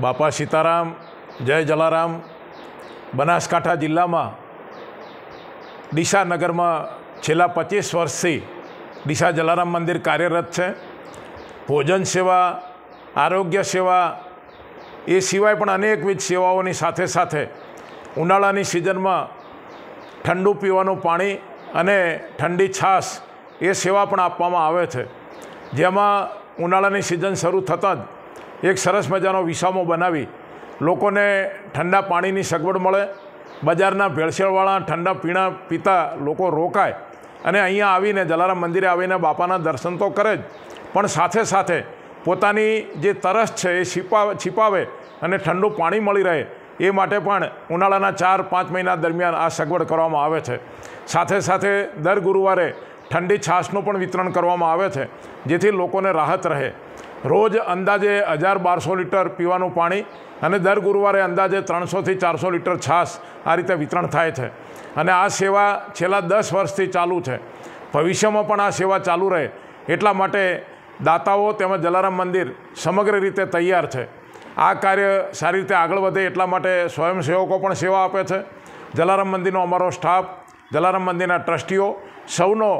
બાપા સીતારામ જય જલારામ બનાસકાંઠા જિલ્લામાં ડીસાનગરમાં છેલ્લા પચીસ વર્ષથી ડીસા જલારામ મંદિર કાર્યરત છે ભોજન સેવા આરોગ્ય સેવા એ સિવાય પણ અનેકવિધ સેવાઓની સાથે સાથે ઉનાળાની સિઝનમાં ઠંડુ પીવાનું પાણી અને ઠંડી છાશ એ સેવા પણ આપવામાં આવે છે જેમાં ઉનાળાની સિઝન શરૂ થતાં જ એક સરસ મજાનો વિસામો બનાવી લોકોને ઠંડા પાણીની સગવડ મળે બજારના ભેળસેળવાળા ઠંડા પીણા પીતા લોકો રોકાય અને અહીંયા આવીને જલારામ મંદિરે આવીને બાપાના દર્શન તો કરે જ પણ સાથે સાથે પોતાની જે તરસ છે એ છીપાવે છીપાવે અને ઠંડુ પાણી મળી રહે એ માટે પણ ઉનાળાના ચાર પાંચ મહિના દરમિયાન આ સગવડ કરવામાં આવે છે સાથે સાથે દર ગુરુવારે ઠંડી છાશનું પણ વિતરણ કરવામાં આવે છે જેથી લોકોને રાહત રહે રોજ અંદાજે હજાર બારસો લીટર પીવાનું પાણી અને દર ગુરુવારે અંદાજે ત્રણસોથી ચારસો લીટર છાશ આ રીતે વિતરણ થાય છે અને આ સેવા છેલ્લા દસ વર્ષથી ચાલુ છે ભવિષ્યમાં પણ આ સેવા ચાલુ રહે એટલા માટે દાતાઓ તેમજ જલારામ મંદિર સમગ્ર રીતે તૈયાર છે આ કાર્ય સારી રીતે આગળ વધે એટલા માટે સ્વયંસેવકો પણ સેવા આપે છે જલારામ મંદિરનો અમારો સ્ટાફ જલારામ મંદિરના ટ્રસ્ટીઓ સૌનો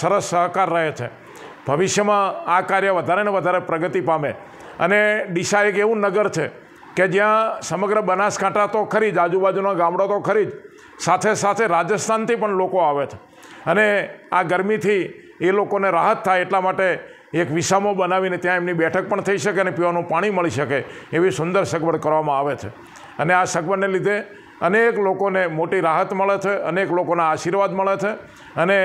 સરસ સહકાર રહે છે ભવિષ્યમાં આ કાર્ય વધારે ને વધારે પ્રગતિ પામે અને ડીસા એક એવું નગર છે કે જ્યાં સમગ્ર બનાસકાંઠા તો ખરી જ આજુબાજુના ગામડો તો ખરી જ સાથે સાથે રાજસ્થાનથી પણ લોકો આવે છે અને આ ગરમીથી એ લોકોને રાહત થાય એટલા માટે એક વિસામો બનાવીને ત્યાં એમની બેઠક પણ થઈ શકે અને પીવાનું પાણી મળી શકે એવી સુંદર સગવડ કરવામાં આવે છે અને આ સગવડને લીધે અનેક લોકોને મોટી રાહત મળે છે અનેક લોકોના આશીર્વાદ મળે છે અને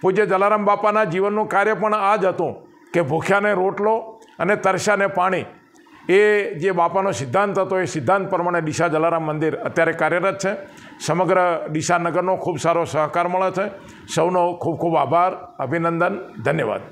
પૂજ્ય જલારામ બાપાના જીવનનું કાર્ય પણ આ જ હતું કે ભૂખ્યાને રોટલો અને તરસ્યાને પાણી એ જે બાપાનો સિદ્ધાંત હતો એ સિદ્ધાંત પ્રમાણે ડીસા જલારામ મંદિર અત્યારે કાર્યરત છે સમગ્ર ડીસા નગરનો ખૂબ સારો સહકાર મળે છે સૌનો ખૂબ ખૂબ આભાર અભિનંદન ધન્યવાદ